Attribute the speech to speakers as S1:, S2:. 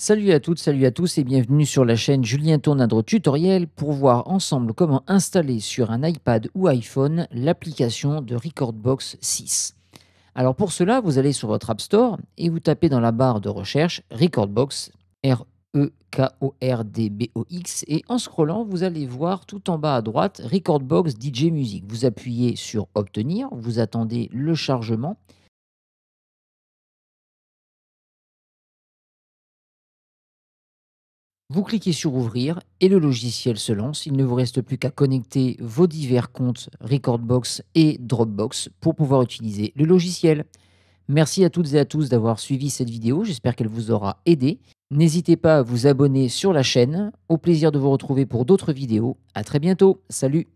S1: Salut à toutes, salut à tous et bienvenue sur la chaîne Julien Tournadre Tutoriel pour voir ensemble comment installer sur un iPad ou iPhone l'application de Recordbox 6. Alors pour cela, vous allez sur votre App Store et vous tapez dans la barre de recherche Recordbox, R-E-K-O-R-D-B-O-X et en scrollant, vous allez voir tout en bas à droite Recordbox DJ Music. Vous appuyez sur Obtenir, vous attendez le chargement Vous cliquez sur Ouvrir et le logiciel se lance. Il ne vous reste plus qu'à connecter vos divers comptes Recordbox et Dropbox pour pouvoir utiliser le logiciel. Merci à toutes et à tous d'avoir suivi cette vidéo, j'espère qu'elle vous aura aidé. N'hésitez pas à vous abonner sur la chaîne, au plaisir de vous retrouver pour d'autres vidéos. À très bientôt, salut